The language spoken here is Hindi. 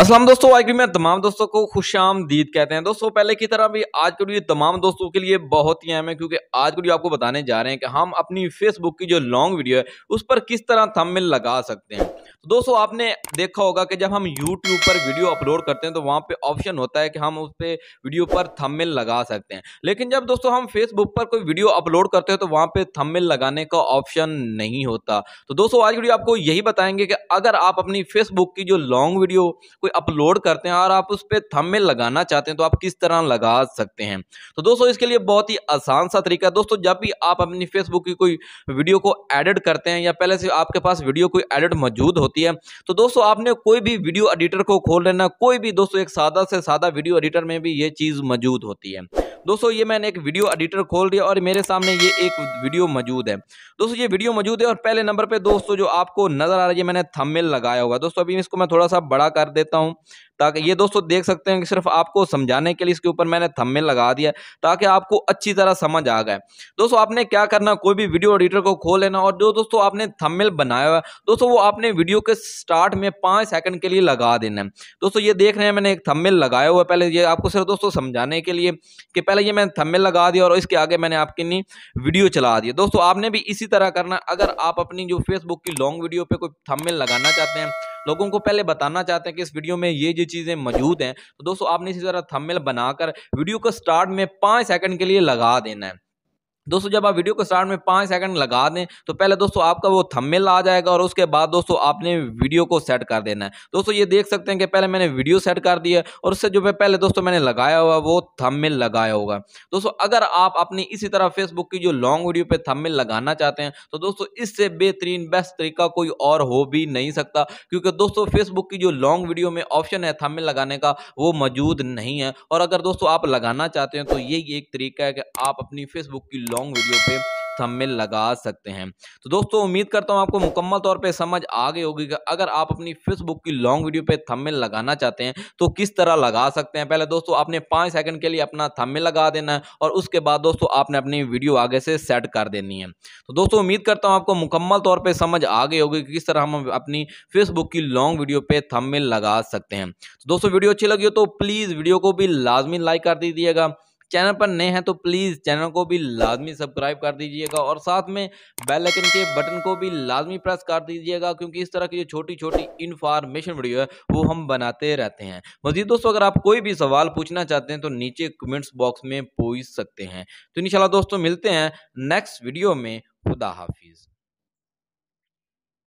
असलम दोस्तों भी में तमाम दोस्तों को खुश आमदीद कहते हैं दोस्तों पहले की तरह भी आज के वीडियो तमाम दोस्तों के लिए बहुत ही अहम है क्योंकि आज के लिए आपको बताने जा रहे हैं कि हम अपनी फेसबुक की जो लॉन्ग वीडियो है उस पर किस तरह थंबनेल लगा सकते हैं तो दोस्तों आपने देखा होगा कि जब हम यूट्यूब पर वीडियो अपलोड करते हैं तो वहाँ पे ऑप्शन होता है कि हम उस पर वीडियो पर थंबनेल लगा सकते हैं लेकिन जब दोस्तों हम फेसबुक पर कोई वीडियो अपलोड करते हैं तो वहाँ पे थंबनेल लगाने का ऑप्शन नहीं होता तो दोस्तों आज वीडियो आपको यही बताएंगे कि अगर आप अपनी फेसबुक की जो लॉन्ग वीडियो कोई अपलोड करते हैं और आप उस पर थंबनेल लगाना चाहते हैं तो आप किस तरह लगा सकते हैं तो दोस्तों इसके लिए बहुत ही आसान सा तरीका दोस्तों जब भी आप अपनी फेसबुक की कोई वीडियो को एडिट करते हैं या पहले से आपके पास वीडियो कोई एडिट मौजूद हो होती है तो दोस्तों आपने कोई भी वीडियो एडिटर को खोल लेना कोई भी दोस्तों एक सादा से सादा वीडियो एडिटर में भी ये चीज़ मौजूद होती है दोस्तों ये मैंने एक वीडियो एडिटर खोल दिया और मेरे सामने ये एक वीडियो मौजूद है दोस्तों ये वीडियो मौजूद है और पहले नंबर पे दोस्तों जो आपको नज़र आ रही है मैंने थंबनेल लगाया हुआ है दोस्तों अभी इसको मैं थोड़ा सा बड़ा कर देता हूँ ताकि ये दोस्तों देख सकते हैं कि सिर्फ आपको समझाने के लिए इसके ऊपर मैंने थम्मेल लगा दिया ताकि आपको अच्छी तरह समझ आ गए दोस्तों आपने क्या करना कोई भी वीडियो एडिटर को खोल लेना और जो दोस्तों आपने थम्मेल बनाया हुआ दोस्तों वो आपने वीडियो के स्टार्ट में पाँच सेकंड के लिए लगा देना है दोस्तों ये देख रहे हैं मैंने एक थम्मेल लगाया हुआ पहले ये आपको सिर्फ दोस्तों समझाने के लिए कि पहले ये मैंने थम्मेल लगा दिया और इसके आगे मैंने आपके लिए वीडियो चला दिया दोस्तों आपने भी इसी तरह करना अगर आप अपनी जो फेसबुक की लॉन्ग वीडियो पर कोई थम्मेल लगाना चाहते हैं लोगों को पहले बताना चाहते हैं कि इस वीडियो में ये जो चीज़ें मौजूद हैं तो दोस्तों आपने इसी तरह थंबनेल बनाकर वीडियो को स्टार्ट में पाँच सेकंड के लिए लगा देना है दोस्तों जब आप वीडियो को स्टार्ट में पाँच सेकंड लगा दें तो पहले दोस्तों आपका वो थंबनेल आ जाएगा और उसके बाद दोस्तों आपने वीडियो को सेट कर देना है दोस्तों ये देख सकते हैं कि पहले मैंने वीडियो सेट कर दिया और उससे जो पहले दोस्तों मैंने लगाया हुआ वो थंबनेल लगाया होगा दोस्तों अगर आप अपनी इसी तरह फेसबुक की जो लॉन्ग वीडियो पर थमिल लगाना चाहते हैं तो दोस्तों इससे बेहतरीन बेस्ट तरीका कोई और हो भी नहीं सकता क्योंकि दोस्तों फेसबुक की जो लॉन्ग वीडियो में ऑप्शन है थमिल लगाने का वो मौजूद नहीं है और अगर दोस्तों आप लगाना चाहते हैं तो यही एक तरीका है कि आप अपनी फेसबुक की लॉन्ग वीडियो पे थंबनेल लगा सकते हैं तो दोस्तों उम्मीद करता हूँ आपको मुकम्मल तौर पे समझ आ गई होगी कि अगर आप अपनी फेसबुक की लॉन्ग वीडियो पे थंबनेल लगाना चाहते हैं तो किस तरह लगा सकते हैं पहले दोस्तों आपने पाँच सेकंड के लिए अपना थंबनेल लगा देना है और उसके बाद दोस्तों आपने अपनी वीडियो आगे से सेट कर देनी है तो दोस्तों उम्मीद करता हूँ आपको मुकम्मल तौर पर समझ आ गई होगी कि किस तरह हम अपनी फेसबुक की लॉन्ग वीडियो पर थममेल लगा सकते हैं तो दोस्तों वीडियो अच्छी लगी हो तो प्लीज़ वीडियो को भी लाजमी लाइक कर दीजिएगा चैनल पर नए हैं तो प्लीज़ चैनल को भी लाजमी सब्सक्राइब कर दीजिएगा और साथ में बेलाइकन के बटन को भी लाजमी प्रेस कर दीजिएगा क्योंकि इस तरह की जो छोटी छोटी इन्फॉर्मेशन वीडियो है वो हम बनाते रहते हैं मजीद दोस्तों अगर आप कोई भी सवाल पूछना चाहते हैं तो नीचे कमेंट्स बॉक्स में पूछ सकते हैं तो इन दोस्तों मिलते हैं नेक्स्ट वीडियो में खुदा हाफिज़